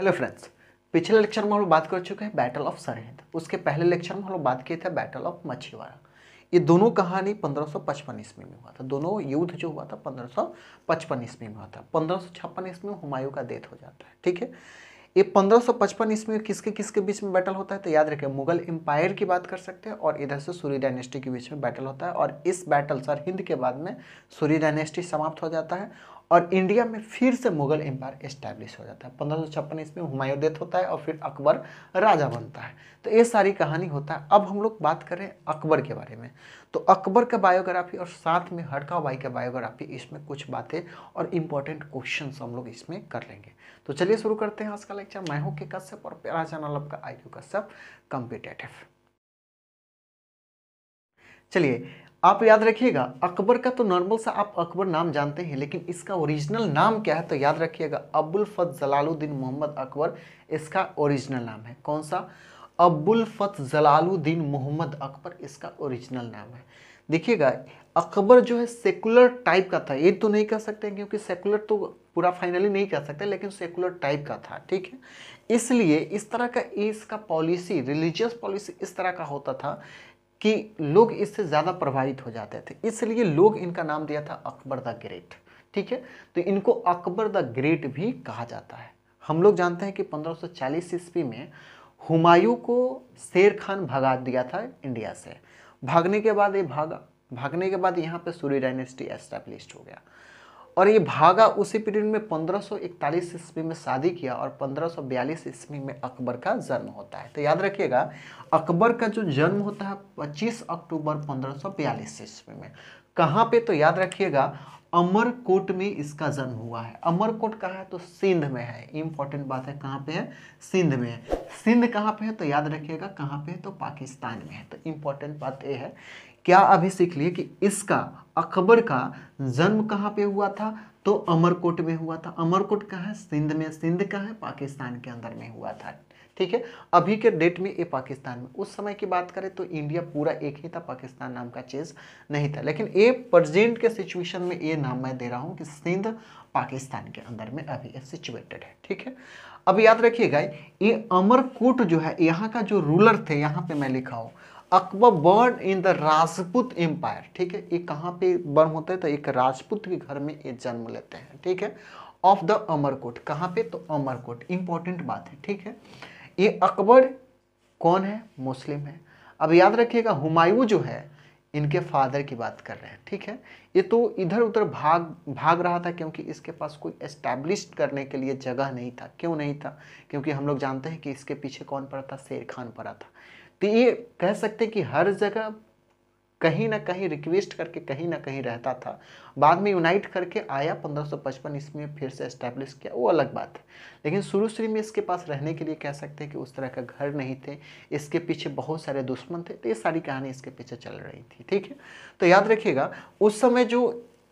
Hello friends पिछले lecture में हम लोग बात कर चुके हैं बैटल ऑफ सरहिंद उसके पहले लेक्चर में हम लोग बात किए थे बैटल ऑफ मछीवाड़ा ये दोनों कहानी 1555 ईस्वी में हुआ था दोनों युद्ध जो हुआ था 1555 ईस्वी में हुआ था पंद्रह ईस्वी में हुमायूं का डेथ हो जाता है ठीक है ये 1555 ईस्वी में किसके किसके बीच में बैटल होता है तो याद रखें मुगल एम्पायर की बात कर सकते हैं और इधर से सूर्य डायनेस्टी के बीच में बैटल होता है और इस बैटल सर हिंद के बाद में सूर्य डायनेस्टी समाप्त हो जाता है और इंडिया में फिर से मुगल एम्पायर एस्टैब्लिश हो जाता है पंद्रह सौ छप्पन ईस्वी में हुमायूं डेथ होता है और फिर अकबर राजा बनता है तो ये सारी कहानी होता है अब हम लोग बात करें अकबर के बारे में तो अकबर का बायोग्राफी और साथ में हड़का बाई का बायोग्राफी इसमें कुछ बातें और इम्पोर्टेंट क्वेश्चन हम लोग इसमें कर लेंगे तो चलिए शुरू करते हैं आज का लेक्चर मैं हूँ के कश्यप और प्यारा चैनल आपका आई क्यू कश्यप कम्पिटेटिव चलिए आप याद रखिएगा अकबर का तो नॉर्मल सा आप अकबर नाम जानते हैं लेकिन इसका ओरिजिनल नाम क्या है तो याद रखिएगा अब्बुल फत जलालुद्दीन मोहम्मद अकबर इसका ओरिजिनल नाम है कौन सा अब्बुल फत जलालुद्दीन मोहम्मद अकबर इसका ओरिजिनल नाम है देखिएगा अकबर जो है सेकुलर टाइप का था ये तो नहीं कह सकते क्योंकि सेकुलर तो पूरा फाइनली नहीं कह सकते लेकिन सेकुलर टाइप का था ठीक है इसलिए इस तरह का इसका पॉलिसी रिलीजियस पॉलिसी इस तरह का होता था कि लोग इससे ज़्यादा प्रभावित हो जाते थे इसलिए लोग इनका नाम दिया था अकबर द ग्रेट ठीक है तो इनको अकबर द ग्रेट भी कहा जाता है हम लोग जानते हैं कि 1540 ईस्वी में हुमायूं को शेर खान भगा दिया था इंडिया से भागने के बाद ये भागा भागने के बाद यहाँ पे सूर्य डायनेस्टी एस्टैब्लिश हो गया और ये भागा उसी पीरियड में 1541 ईस्वी में शादी किया और 1542 ईस्वी में अकबर का जन्म होता है तो याद रखिएगा अकबर का जो जन्म होता है 25 अक्टूबर 1542 ईस्वी में कहाँ पे तो याद रखिएगा अमरकोट में इसका जन्म हुआ है अमरकोट कहा है तो सिंध में है इंपॉर्टेंट बात है कहाँ पे है सिंध में है सिंध कहाँ पे है तो याद रखिएगा कहाँ पे है तो पाकिस्तान में है तो इंपॉर्टेंट बात ये है क्या अभी सीख लिए कि इसका अकबर का जन्म कहाँ पे हुआ था तो अमरकोट में हुआ था अमरकोट कहाँ है सिंध में सिंध कहाँ है पाकिस्तान के अंदर में हुआ था ठीक है अभी के डेट में ये पाकिस्तान में उस समय की बात करें तो इंडिया पूरा एक ही था पाकिस्तान नाम का चीज़ नहीं था लेकिन ये प्रजेंट के सिचुएशन में ये नाम मैं दे रहा हूँ कि सिंध पाकिस्तान के अंदर में अभी सिचुएटेड है ठीक है अब याद रखिएगा ये अमरकोट जो है यहाँ का जो रूलर थे यहाँ पे मैं लिखा हूँ Akbar born in the Rajput empire ठीक है ये कहाँ पे बर्न होता है तो एक राजपूत के घर में ये जन्म लेते हैं ठीक है ऑफ द अमरकोट कहाँ पे तो अमरकोट इंपॉर्टेंट बात है ठीक है ये अकबर कौन है मुस्लिम है अब याद रखिएगा हुमायूं जो है इनके फादर की बात कर रहे हैं ठीक है ये तो इधर उधर भाग भाग रहा था क्योंकि इसके पास कोई एस्टैब्लिश करने के लिए जगह नहीं था क्यों नहीं था क्योंकि हम लोग जानते हैं कि इसके पीछे कौन पड़ा था शेर खान पड़ा था तो ये कह सकते हैं कि हर जगह कहीं ना कहीं रिक्वेस्ट करके कहीं ना कहीं रहता था बाद में यूनाइट करके आया 1555 ईस्वी में फिर से इस्टेब्लिश किया वो अलग बात है लेकिन शुरू शुरू में इसके पास रहने के लिए कह सकते हैं कि उस तरह का घर नहीं थे इसके पीछे बहुत सारे दुश्मन थे तो ये सारी कहानी इसके पीछे चल रही थी ठीक है तो याद रखिएगा उस समय जो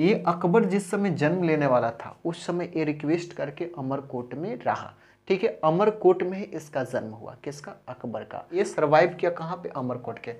ये अकबर जिस समय जन्म लेने वाला था उस समय ये रिक्वेस्ट करके अमरकोट में रहा ठीक है अमरकोट में ही इसका जन्म हुआ किसका अकबर का ये सरवाइव किया कहाँ पे अमरकोट के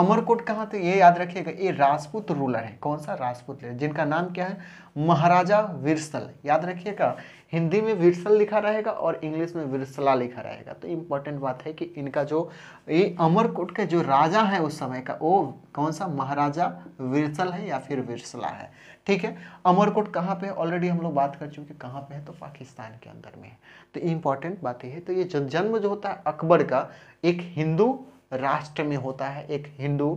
अमरकोट कहाँ थे ये याद रखिएगा ये राजपूत रूलर है कौन सा राजपूत रूलर जिनका नाम क्या है महाराजा विरसल याद रखिएगा हिंदी में विरसल लिखा रहेगा और इंग्लिश में विरसला लिखा रहेगा तो इम्पोर्टेंट बात है कि इनका जो ये अमरकोट के जो राजा है उस समय का वो कौन सा महाराजा विरसल है या फिर विरसला है ठीक है अमरकोट कहाँ पे है ऑलरेडी हम लोग बात कर चुके कहाँ पे है तो पाकिस्तान के अंदर में है तो इंपॉर्टेंट बात यह है तो ये जन्म जो होता है अकबर का एक हिंदू राष्ट्र में होता है एक हिंदू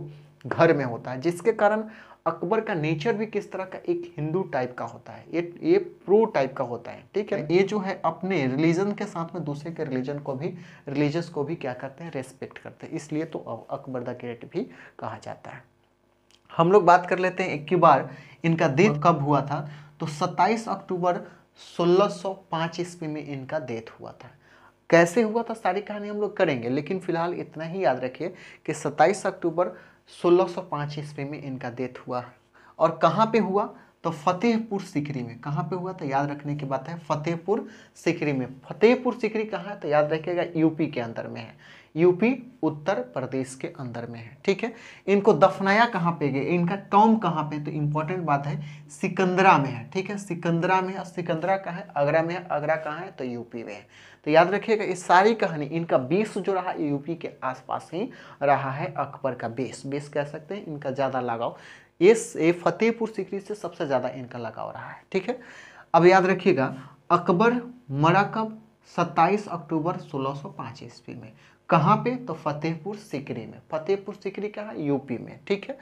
घर में होता है जिसके कारण अकबर का नेचर भी किस तरह का एक हिंदू टाइप का होता है ये ये प्रो टाइप का होता है ठीक है ये जो है अपने रिलीजन के साथ में दूसरे के रिलीजन को भी रिलीजस को भी क्या करते हैं रेस्पेक्ट करते हैं इसलिए तो अकबर द ग्रेट भी कहा जाता है हम लोग बात कर लेते हैं एक ही बार इनका डेथ हाँ। कब हुआ था तो 27 अक्टूबर 1605 ईस्वी में इनका डेथ हुआ था कैसे हुआ था सारी कहानी हम लोग करेंगे लेकिन फिलहाल इतना ही याद रखिए कि 27 अक्टूबर 1605 ईस्वी में इनका डेथ हुआ और कहाँ पे हुआ तो फतेहपुर सिकरी में कहाँ पे हुआ था याद रखने की बात है फतेहपुर सिकरी में फतेहपुर सिकरी कहाँ है तो याद रखिएगा यूपी के अंदर में है यूपी उत्तर प्रदेश के अंदर में है ठीक है इनको दफनाया कहाँ पे गए इनका टॉम कहाँ पे तो इंपॉर्टेंट बात है सिकंदरा में है ठीक है सिकंदरा में है सिकंदरा कहाँ है आगरा में है आगरा कहाँ है तो यूपी में है तो याद रखिएगा ये सारी कहानी इनका बेस जो रहा यूपी के आसपास ही रहा है अकबर का बेस बेस कह सकते हैं इनका ज़्यादा लगाव एस ए फतेहपुर सीकरी से सबसे ज़्यादा इनका लगाव रहा है ठीक है अब याद रखिएगा अकबर मरा कब 27 अक्टूबर 1605 सौ ईस्वी में कहाँ पे तो फतेहपुर सिकरी में फतेहपुर सिकरी कहाँ यूपी में ठीक है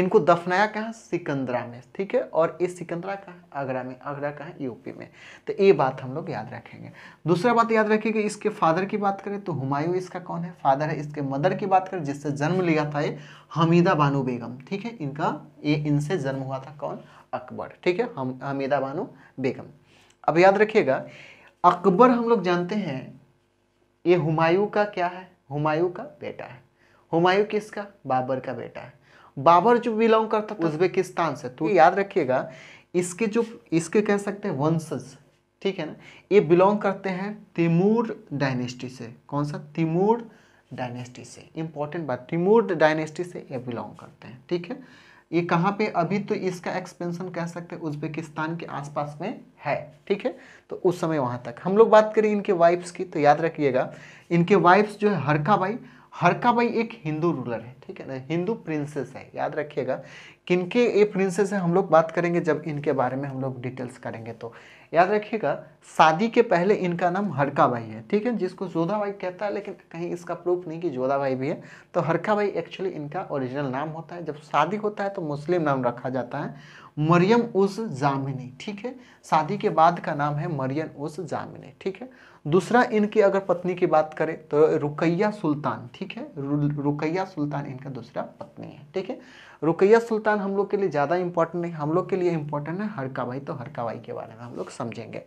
इनको दफनाया कहाँ सिकंदरा में ठीक है और ये सिकंदरा कहाँ आगरा में आगरा कहाँ यूपी में तो ये बात हम लोग याद रखेंगे दूसरा बात याद रखिएगा इसके फादर की बात करें तो हुमायूं इसका कौन है फादर है इसके मदर की बात करें जिससे जन्म लिया था ये हमीदा बानो बेगम ठीक है इनका ये इनसे जन्म हुआ था कौन अकबर ठीक है हम हमीदा बानो बेगम अब याद रखिएगा अकबर हम लोग जानते हैं ये हुमायूं का क्या है हुमायूं का बेटा है हुमायूं किसका बाबर का बेटा है बाबर जो बिलोंग करता था उज्बेकिस्तान से तो याद रखिएगा इसके जो इसके कह सकते हैं वंशज ठीक है ना ये बिलोंग करते हैं तिमूर डायनेस्टी से कौन सा तिमूर डायनेस्टी से इम्पोर्टेंट बात तिमूर डायनेस्टी से ये बिलोंग करते हैं ठीक है ये कहाँ पे अभी तो इसका एक्सपेंशन कह सकते हैं उज्बेकिस्तान के आसपास में है ठीक है तो उस समय वहाँ तक हम लोग बात करें इनके वाइफ्स की तो याद रखिएगा इनके वाइफ्स जो है हरका बाई हरका बाई एक हिंदू रूलर है ठीक है ना हिंदू प्रिंसेस है याद रखिएगा किनके ये प्रिंसेस है हम लोग बात करेंगे जब इनके बारे में हम लोग डिटेल्स करेंगे तो याद रखिएगा शादी के पहले इनका नाम हरका भाई है ठीक है जिसको जोधा भाई कहता है लेकिन कहीं इसका प्रूफ नहीं कि जोधा भाई भी है तो हरका भाई एक्चुअली इनका ओरिजिनल नाम होता है जब शादी होता है तो मुस्लिम नाम रखा जाता है मरियम उस जामिनी ठीक है शादी के बाद का नाम है मरियम उस जामिनी ठीक है दूसरा इनकी अगर पत्नी की बात करें तो रुकैया सुल्तान ठीक है रुकैया सुल्तान इनका दूसरा पत्नी है ठीक है रुकैया सुल्तान हम लोग के लिए ज़्यादा इंपॉर्टेंट नहीं हम लोग के लिए इंपॉर्टेंट है हरका भाई तो हरका भाई के बारे में हम लोग समझेंगे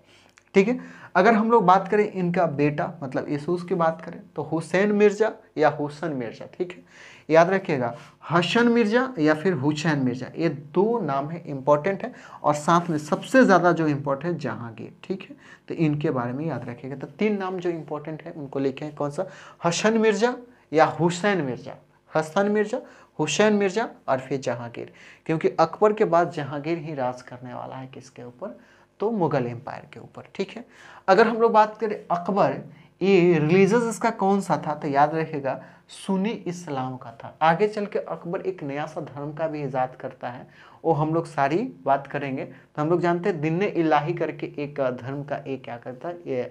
ठीक है अगर हम लोग बात करें इनका बेटा मतलब यसूस की बात करें तो हुसैन मिर्ज़ा या हुसैन मिर्ज़ा ठीक है याद रखिएगा हसन मिर्ज़ा या फिर हुसैन मिर्ज़ा ये दो नाम है इम्पॉर्टेंट है और साथ में सबसे ज़्यादा जो इम्पोर्टेंट है जहांगीर ठीक है तो इनके बारे में याद रखिएगा तो तीन नाम जो इंपॉर्टेंट है उनको लिखे हैं कौन सा हसन मिर्ज़ा या हुसैन मिर्ज़ा हसन मिर्ज़ा हुसैन मिर्ज़ा और फिर जहांगीर क्योंकि अकबर के बाद जहांगीर ही राज करने वाला है किसके ऊपर तो मुग़ल एम्पायर के ऊपर ठीक है अगर हम लोग बात करें अकबर ये रिलीजस इसका कौन सा था तो याद रखेगा सुनी इस्लाम का था आगे चल के अकबर एक नया सा धर्म का भी ईजाद करता है वो हम लोग सारी बात करेंगे तो हम लोग जानते हैं दिन इलाही करके एक धर्म का ये क्या करता है ये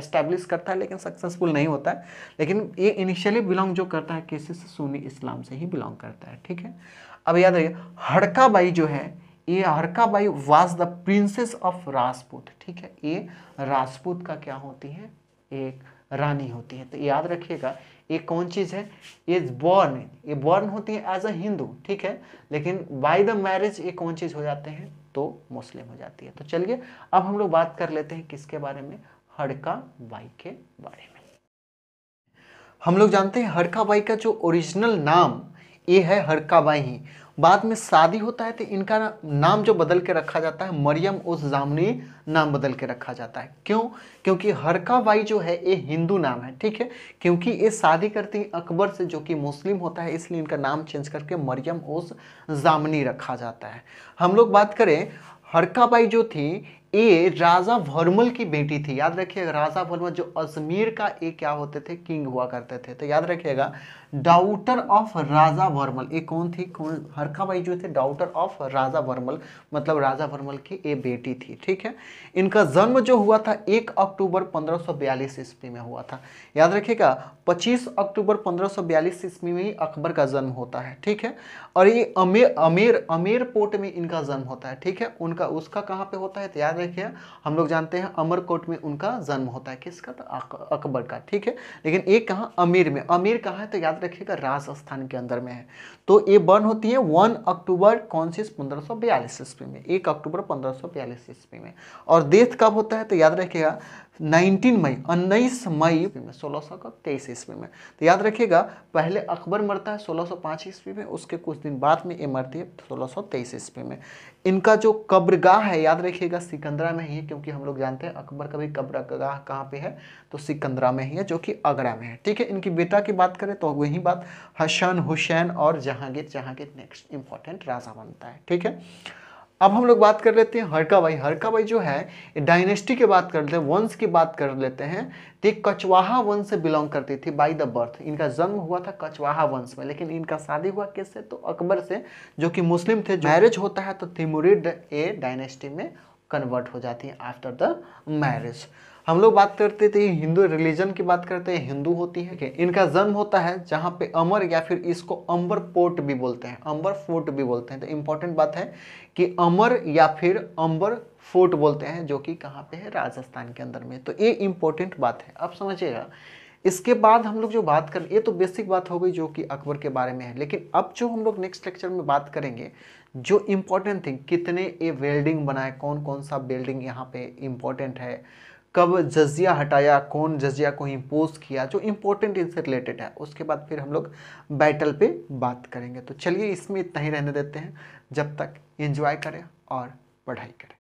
एस्टेब्लिश करता है लेकिन सक्सेसफुल नहीं होता है लेकिन ये इनिशियली बिलोंग जो करता है किसी से सुनी इस्लाम से ही बिलोंग करता है ठीक है अब याद रखिए हड़काबाई जो है ये Harkabai was the princess of Rajput ठीक है ये राजपूत का क्या होती है एक रानी होती है तो याद रखिएगा ये कौन चीज़ है ये बॉर्न ये बॉर्न होती है एज अ हिंदू ठीक है लेकिन बाय द मैरिज ये कौन चीज़ हो जाते हैं तो मुस्लिम हो जाती है तो चलिए अब हम लोग बात कर लेते हैं किसके बारे में हड़का बाई के बारे में हम लोग जानते हैं हड़का बाई का जो ओरिजिनल नाम ये है हड़का बाई ही बाद में शादी होता है तो इनका नाम जो बदल के रखा जाता है मरियम उस जामनी नाम बदल के रखा जाता है क्यों क्योंकि बाई जो है ये हिंदू नाम है ठीक है क्योंकि ये शादी करती अकबर से जो कि मुस्लिम होता है इसलिए इनका नाम चेंज करके मरियम उस जामनी रखा जाता है हम लोग बात करें हरका बाई जो थी ये राजा भरमल की बेटी थी याद रखिएगा राजा भरमल जो अजमेर का ये क्या होते थे किंग हुआ करते थे तो याद रखिएगा डाउटर ऑफ राजा वर्मल ये कौन थी कौन हरखा भाई जो थे डाउटर ऑफ राजा वर्मल मतलब राजा वर्मल की ये बेटी थी ठीक है इनका जन्म जो हुआ था एक अक्टूबर 1542 ईस्वी में हुआ था याद रखिएगा 25 अक्टूबर 1542 ईस्वी में ही अकबर का जन्म होता है ठीक है और ये अमेर अमेर अमेर पोर्ट में इनका जन्म होता है ठीक है उनका उसका कहाँ पे होता है तो याद रखिए हम लोग जानते हैं अमरकोट में उनका जन्म होता है किसका तो अकबर का ठीक है लेकिन ये कहाँ अमीर में अमीर कहाँ है तो याद रखिएगा राजस्थान के अंदर में है तो ये बर्न होती है वन अक्टूबर कौन सी पंद्रह सौ बयालीस ईस्वी में एक अक्टूबर पंद्रह सौ बयालीस ईस्वी में और डेथ कब होता है तो याद रखिएगा 19 मई उन्नीस मई में सोलह सौ तेईस ईस्वी में तो याद रखिएगा पहले अकबर मरता है सोलह सौ पाँच ईस्वी में उसके कुछ दिन बाद में ये मरती है सोलह सौ तेईस ईस्वी में इनका जो कब्रगाह है याद रखिएगा सिकंदरा में ही है क्योंकि हम लोग जानते हैं अकबर का भी कब्रगाह कहाँ पे है तो सिकंदरा में ही है जो कि आगरा में है ठीक है इनकी बेटा की बात करें तो वही बात हसन हुसैन और जहांगीर जहांगीर नेक्स्ट इंपॉर्टेंट राजा बनता है ठीक है अब हम लोग बात कर लेते हैं हरका भाई हरका भाई जो है डायनेस्टी की बात कर लेते हैं वंश की बात कर लेते हैं तो ये कचवाहा वंश से बिलोंग करती थी बाई द बर्थ इनका जन्म हुआ था कचवाहा वंश में लेकिन इनका शादी हुआ किससे तो अकबर से जो कि मुस्लिम थे मैरिज होता है तो तिमुरिड ए डायनेस्टी में कन्वर्ट हो जाती है आफ्टर द मैरिज हम लोग बात करते थे हिंदू रिलीजन की बात करते हैं हिंदू होती है इनका जन्म होता है जहाँ पे अमर या फिर इसको अम्बर पोर्ट भी बोलते हैं अम्बर फोर्ट भी बोलते हैं तो इम्पोर्टेंट बात है कि अमर या फिर अम्बर फोर्ट बोलते हैं जो कि कहाँ पे है राजस्थान के अंदर में तो ये इम्पोर्टेंट बात है आप समझिएगा इसके बाद हम लोग जो बात कर ये तो बेसिक बात हो गई जो कि अकबर के बारे में है लेकिन अब जो हम लोग नेक्स्ट लेक्चर में बात करेंगे जो इम्पोर्टेंट थिंग कितने ये बिल्डिंग बनाए कौन कौन सा बिल्डिंग यहाँ पे इम्पोर्टेंट है कब जजिया हटाया कौन जजिया को इम्पोज किया जो इम्पोर्टेंट इनसे रिलेटेड है उसके बाद फिर हम लोग बैटल पे बात करेंगे तो चलिए इसमें इतना ही रहने देते हैं जब तक एंजॉय करें और पढ़ाई करें